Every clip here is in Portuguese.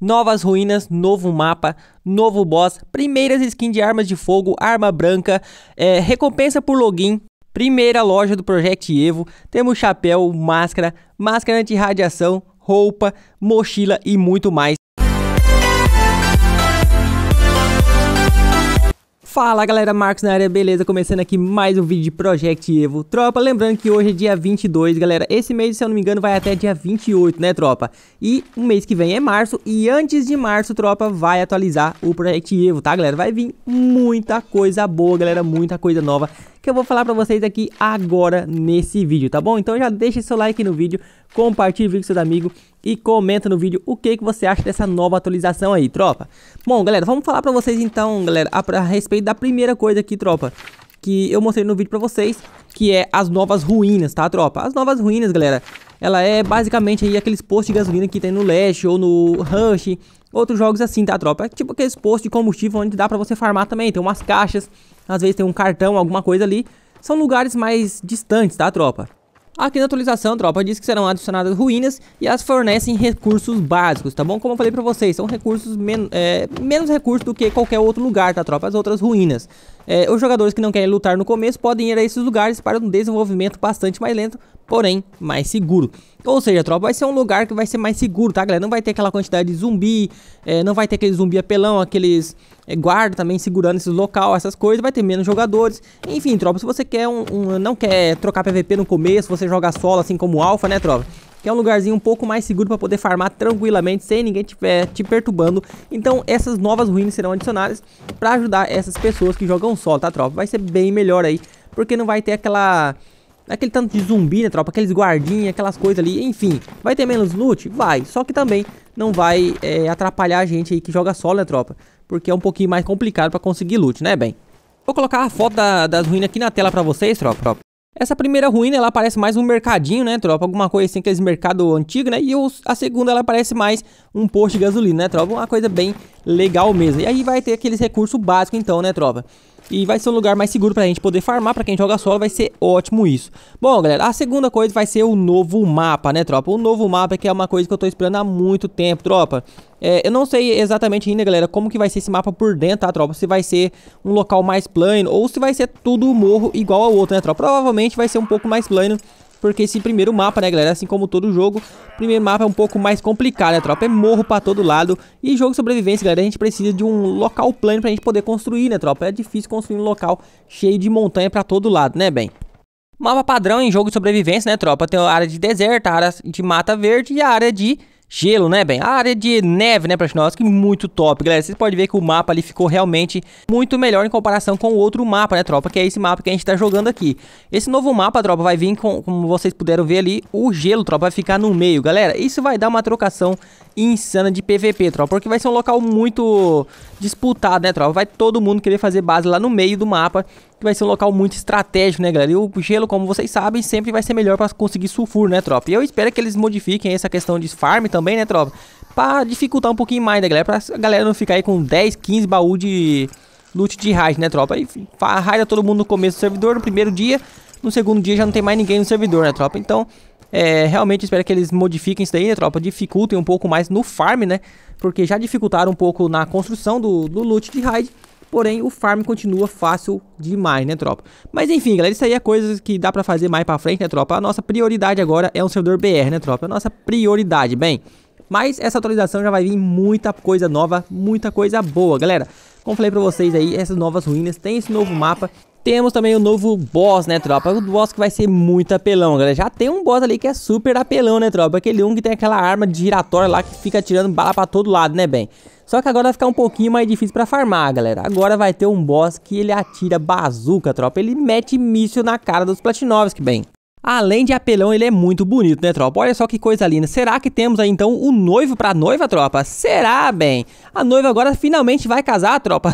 novas ruínas, novo mapa, novo boss, primeiras skins de armas de fogo, arma branca, é, recompensa por login, primeira loja do Project Evo, temos chapéu, máscara, máscara anti-radiação, roupa, mochila e muito mais. Fala galera, Marcos na área, beleza? Começando aqui mais um vídeo de Project Evo Tropa, lembrando que hoje é dia 22, galera Esse mês, se eu não me engano, vai até dia 28, né tropa? E o mês que vem é março E antes de março, tropa, vai atualizar o Project Evo, tá galera? Vai vir muita coisa boa, galera, muita coisa nova que eu vou falar para vocês aqui agora nesse vídeo, tá bom? Então já deixa seu like no vídeo, compartilha o vídeo com seus amigos e comenta no vídeo o que, que você acha dessa nova atualização aí, tropa. Bom, galera, vamos falar para vocês então, galera, a, a respeito da primeira coisa aqui, tropa, que eu mostrei no vídeo para vocês, que é as novas ruínas, tá, tropa? As novas ruínas, galera, ela é basicamente aí aqueles postos de gasolina que tem no Leste ou no Rush, outros jogos assim, tá, tropa? É tipo aqueles postos de combustível onde dá pra você farmar também, tem umas caixas, às vezes tem um cartão, alguma coisa ali. São lugares mais distantes, tá, tropa? Aqui na atualização, tropa, diz que serão adicionadas ruínas e as fornecem recursos básicos, tá bom? Como eu falei pra vocês, são recursos men é, menos recursos do que qualquer outro lugar, tá, tropa? As outras ruínas. É, os jogadores que não querem lutar no começo podem ir a esses lugares para um desenvolvimento bastante mais lento, porém mais seguro. Ou seja, tropa, vai ser um lugar que vai ser mais seguro, tá, galera? Não vai ter aquela quantidade de zumbi, é, não vai ter aquele zumbi apelão, aqueles é, guarda também segurando esse local, essas coisas, vai ter menos jogadores. Enfim, tropa, se você quer um, um não quer trocar PVP no começo, você joga solo assim como alfa, né, tropa? que é um lugarzinho um pouco mais seguro para poder farmar tranquilamente, sem ninguém te, é, te perturbando. Então essas novas ruínas serão adicionadas para ajudar essas pessoas que jogam solo, tá tropa? Vai ser bem melhor aí, porque não vai ter aquela aquele tanto de zumbi, né, tropa? Aqueles guardinhas, aquelas coisas ali, enfim. Vai ter menos loot? Vai. Só que também não vai é, atrapalhar a gente aí que joga solo, né, tropa? Porque é um pouquinho mais complicado pra conseguir loot, né, bem? Vou colocar a foto da, das ruínas aqui na tela pra vocês, tropa. Essa primeira é ruína, né? ela parece mais um mercadinho, né, tropa? Alguma coisa assim, aqueles mercado antigo, né? E os, a segunda, ela parece mais um posto de gasolina, né, tropa? Uma coisa bem legal mesmo. E aí vai ter aqueles recursos básicos, então, né, tropa? E vai ser um lugar mais seguro pra gente poder farmar, pra quem joga solo vai ser ótimo isso. Bom, galera, a segunda coisa vai ser o novo mapa, né, tropa? O novo mapa que é uma coisa que eu tô esperando há muito tempo, tropa. É, eu não sei exatamente ainda, galera, como que vai ser esse mapa por dentro, tá, tropa? Se vai ser um local mais plano ou se vai ser tudo morro igual ao outro, né, tropa? Provavelmente vai ser um pouco mais plano porque esse primeiro mapa, né, galera, assim como todo jogo, primeiro mapa é um pouco mais complicado, né, tropa? É morro pra todo lado. E jogo de sobrevivência, galera, a gente precisa de um local plano pra gente poder construir, né, tropa? É difícil construir um local cheio de montanha pra todo lado, né, bem? Mapa padrão em jogo de sobrevivência, né, tropa? Tem a área de deserto, a área de mata verde e a área de gelo, né, bem? A área de neve, né, Para que muito top, galera. Vocês podem ver que o mapa ali ficou realmente muito melhor em comparação com o outro mapa, né, tropa? Que é esse mapa que a gente tá jogando aqui. Esse novo mapa, tropa, vai vir, com, como vocês puderam ver ali, o gelo, tropa, vai ficar no meio. Galera, isso vai dar uma trocação insana de PVP, tropa, porque vai ser um local muito disputado, né, tropa? Vai todo mundo querer fazer base lá no meio do mapa que vai ser um local muito estratégico, né, galera? E o gelo, como vocês sabem, sempre vai ser melhor para conseguir sulfuro, né, tropa? E eu espero que eles modifiquem essa questão de farm também, né, tropa? Para dificultar um pouquinho mais, né, galera? Para a galera não ficar aí com 10, 15 baús de loot de raid, né, tropa? E raida todo mundo no começo do servidor, no primeiro dia. No segundo dia já não tem mais ninguém no servidor, né, tropa? Então, é, realmente espero que eles modifiquem isso daí, né, tropa? Dificultem um pouco mais no farm, né? Porque já dificultaram um pouco na construção do, do loot de raid. Porém, o farm continua fácil demais, né, tropa? Mas enfim, galera, isso aí é coisas que dá pra fazer mais pra frente, né, tropa? A nossa prioridade agora é um servidor BR, né, tropa? É a nossa prioridade, bem... Mas essa atualização já vai vir muita coisa nova, muita coisa boa, galera. Como falei pra vocês aí, essas novas ruínas, tem esse novo mapa, temos também o novo boss, né, tropa? O boss que vai ser muito apelão, galera. Já tem um boss ali que é super apelão, né, tropa? Aquele um que tem aquela arma giratória lá que fica tirando bala pra todo lado, né, bem? Só que agora vai ficar um pouquinho mais difícil pra farmar, galera. Agora vai ter um boss que ele atira bazuca, tropa. Ele mete míssil na cara dos que bem. Além de apelão, ele é muito bonito, né, tropa? Olha só que coisa linda. Será que temos aí, então, o noivo pra noiva, tropa? Será, bem? A noiva agora finalmente vai casar, tropa?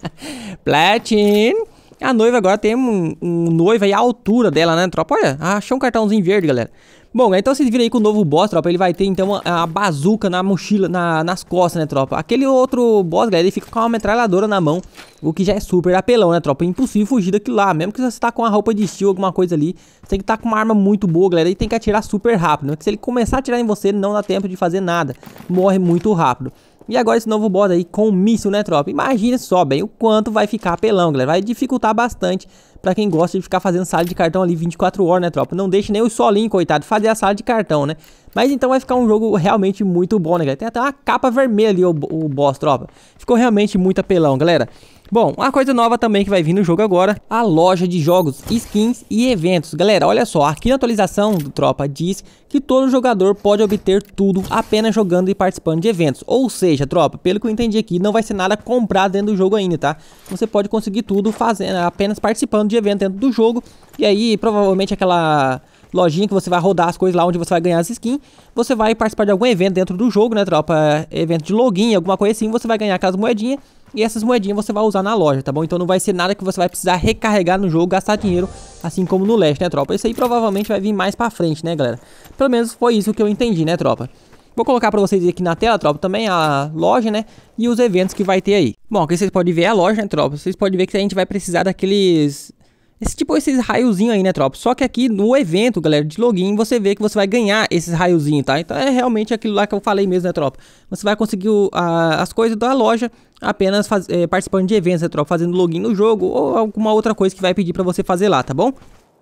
Platin... A noiva agora tem um, um noivo aí à altura dela, né, tropa? Olha, achou um cartãozinho verde, galera. Bom, então vocês viram aí com o novo boss, tropa, ele vai ter então a, a bazuca na mochila, na, nas costas, né, tropa? Aquele outro boss, galera, ele fica com uma metralhadora na mão, o que já é super apelão, né, tropa? É impossível fugir daquilo lá, mesmo que você tá com uma roupa de estilo, alguma coisa ali, você tem que estar tá com uma arma muito boa, galera, e tem que atirar super rápido, né? Que se ele começar a atirar em você, não dá tempo de fazer nada, morre muito rápido. E agora esse novo boss aí com o míssil, né, tropa? Imagina só, bem, o quanto vai ficar apelão, galera. Vai dificultar bastante para quem gosta de ficar fazendo sala de cartão ali 24 horas, né, tropa? Não deixe nem o solinho, coitado, fazer a sala de cartão, né? Mas então vai ficar um jogo realmente muito bom, né, galera? Tem até uma capa vermelha ali, o, o boss, tropa. Ficou realmente muito apelão, galera. Bom, uma coisa nova também que vai vir no jogo agora, a loja de jogos, skins e eventos. Galera, olha só, aqui na atualização do Tropa diz que todo jogador pode obter tudo apenas jogando e participando de eventos. Ou seja, Tropa, pelo que eu entendi aqui, não vai ser nada comprado dentro do jogo ainda, tá? Você pode conseguir tudo fazendo, apenas participando de evento dentro do jogo. E aí, provavelmente, aquela lojinha que você vai rodar as coisas lá onde você vai ganhar as skins. Você vai participar de algum evento dentro do jogo, né, tropa? Evento de login, alguma coisa assim. Você vai ganhar aquelas moedinhas. E essas moedinhas você vai usar na loja, tá bom? Então não vai ser nada que você vai precisar recarregar no jogo, gastar dinheiro, assim como no Leste, né, tropa? Isso aí provavelmente vai vir mais pra frente, né, galera? Pelo menos foi isso que eu entendi, né, tropa? Vou colocar pra vocês aqui na tela, tropa, também a loja, né? E os eventos que vai ter aí. Bom, aqui vocês podem ver a loja, né, tropa? Vocês podem ver que a gente vai precisar daqueles esse tipo esses raiozinho aí, né, tropa? Só que aqui no evento, galera, de login, você vê que você vai ganhar esses raiozinhos, tá? Então é realmente aquilo lá que eu falei mesmo, né, tropa? Você vai conseguir o, a, as coisas da loja apenas faz, é, participando de eventos, né, tropa? Fazendo login no jogo ou alguma outra coisa que vai pedir pra você fazer lá, tá bom?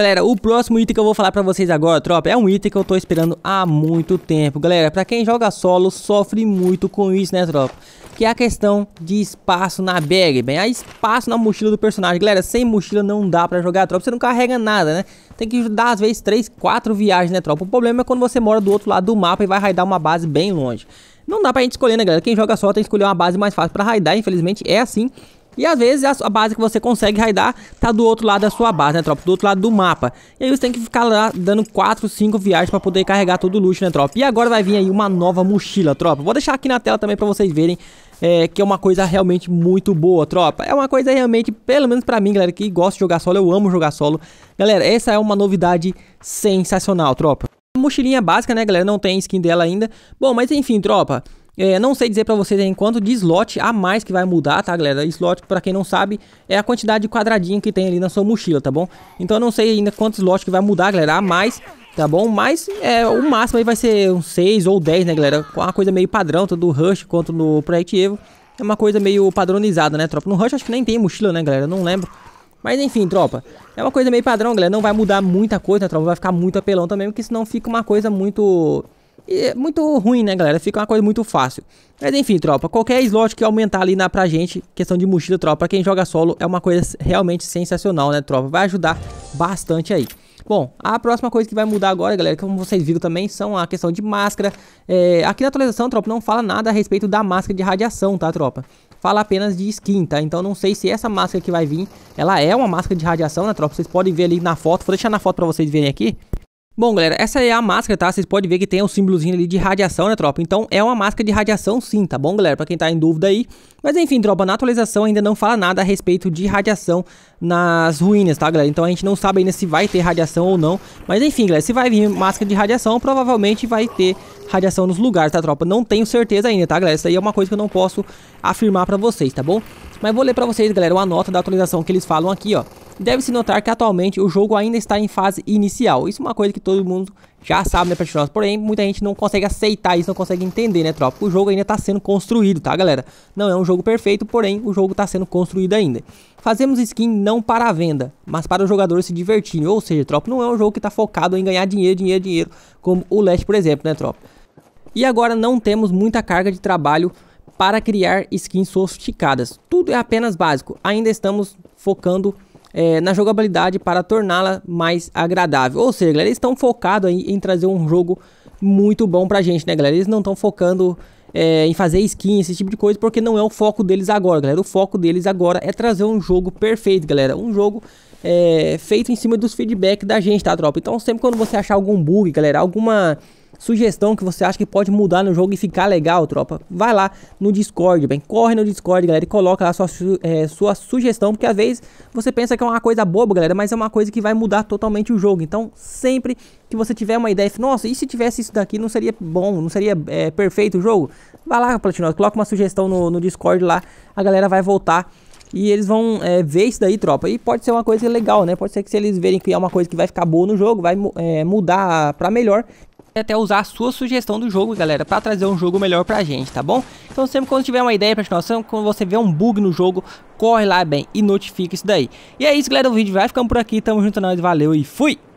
Galera, o próximo item que eu vou falar pra vocês agora, tropa, é um item que eu tô esperando há muito tempo. Galera, pra quem joga solo, sofre muito com isso, né, tropa? Que é a questão de espaço na bag, bem, há espaço na mochila do personagem. Galera, sem mochila não dá pra jogar, tropa, você não carrega nada, né? Tem que dar, às vezes, 3, 4 viagens, né, tropa? O problema é quando você mora do outro lado do mapa e vai raidar uma base bem longe. Não dá pra gente escolher, né, galera? Quem joga só tem que escolher uma base mais fácil pra raidar, infelizmente é assim. E às vezes a base que você consegue raidar tá do outro lado da sua base, né, tropa? Do outro lado do mapa. E aí você tem que ficar lá dando 4, 5 viagens pra poder carregar todo o luxo, né, tropa? E agora vai vir aí uma nova mochila, tropa. Vou deixar aqui na tela também pra vocês verem é, que é uma coisa realmente muito boa, tropa. É uma coisa realmente, pelo menos pra mim, galera, que gosta de jogar solo, eu amo jogar solo. Galera, essa é uma novidade sensacional, tropa. Mochilinha básica, né, galera? Não tem skin dela ainda. Bom, mas enfim, tropa. É, não sei dizer para vocês em quanto de slot a mais que vai mudar, tá galera? Slot, para quem não sabe, é a quantidade de quadradinho que tem ali na sua mochila, tá bom? Então eu não sei ainda quantos slot que vai mudar, galera, a mais, tá bom? Mas é, o máximo aí vai ser uns 6 ou 10, né, galera? Uma coisa meio padrão, tanto do Rush quanto no Project Evo. É uma coisa meio padronizada, né, tropa? No Rush acho que nem tem mochila, né, galera? Não lembro. Mas enfim, tropa, é uma coisa meio padrão, galera, não vai mudar muita coisa, né, tropa? Vai ficar muito apelão também, porque senão fica uma coisa muito é muito ruim, né, galera? Fica uma coisa muito fácil. Mas enfim, tropa, qualquer slot que aumentar ali na pra gente, questão de mochila, tropa, pra quem joga solo, é uma coisa realmente sensacional, né, tropa? Vai ajudar bastante aí. Bom, a próxima coisa que vai mudar agora, galera, como vocês viram também, são a questão de máscara. É, aqui na atualização, tropa, não fala nada a respeito da máscara de radiação, tá, tropa? Fala apenas de skin, tá? Então não sei se essa máscara que vai vir, ela é uma máscara de radiação, né, tropa? Vocês podem ver ali na foto, vou deixar na foto pra vocês verem aqui. Bom, galera, essa é a máscara, tá? Vocês podem ver que tem um símbolozinho ali de radiação, né, tropa? Então, é uma máscara de radiação sim, tá bom, galera? Pra quem tá em dúvida aí. Mas, enfim, tropa, na atualização ainda não fala nada a respeito de radiação nas ruínas, tá, galera? Então, a gente não sabe ainda se vai ter radiação ou não. Mas, enfim, galera, se vai vir máscara de radiação, provavelmente vai ter radiação nos lugares, tá, tropa? Não tenho certeza ainda, tá, galera? Isso aí é uma coisa que eu não posso afirmar pra vocês, tá bom? Mas vou ler para vocês, galera, uma nota da atualização que eles falam aqui, ó. Deve-se notar que atualmente o jogo ainda está em fase inicial. Isso é uma coisa que todo mundo já sabe, né, Patinosa? Porém, muita gente não consegue aceitar isso, não consegue entender, né, tropa? O jogo ainda está sendo construído, tá, galera? Não é um jogo perfeito, porém, o jogo está sendo construído ainda. Fazemos skin não para a venda, mas para o jogador se divertir. Ou seja, tropa, não é um jogo que está focado em ganhar dinheiro, dinheiro, dinheiro, como o Last, por exemplo, né, tropa? E agora não temos muita carga de trabalho para criar skins sofisticadas. Tudo é apenas básico, ainda estamos focando é, na jogabilidade para torná-la mais agradável. Ou seja, galera, eles estão focados em trazer um jogo muito bom a gente, né, galera? Eles não estão focando é, em fazer skin, esse tipo de coisa, porque não é o foco deles agora, galera. O foco deles agora é trazer um jogo perfeito, galera. Um jogo é, feito em cima dos feedbacks da gente, tá, tropa? Então, sempre quando você achar algum bug, galera, alguma sugestão que você acha que pode mudar no jogo e ficar legal, tropa, vai lá no Discord, bem, corre no Discord, galera, e coloca lá sua, é, sua sugestão, porque às vezes você pensa que é uma coisa boba, galera, mas é uma coisa que vai mudar totalmente o jogo. Então, sempre que você tiver uma ideia, nossa, e se tivesse isso daqui, não seria bom, não seria é, perfeito o jogo? Vai lá, Platinosa, coloca uma sugestão no, no Discord lá, a galera vai voltar e eles vão é, ver isso daí, tropa. E pode ser uma coisa legal, né? Pode ser que se eles verem que é uma coisa que vai ficar boa no jogo, vai é, mudar pra melhor, até usar a sua sugestão do jogo, galera, para trazer um jogo melhor pra gente, tá bom? Então sempre quando tiver uma ideia pra nossa, quando você vê um bug no jogo, corre lá bem e notifica isso daí. E é isso, galera, o vídeo vai ficando por aqui, tamo junto é nós, valeu e fui!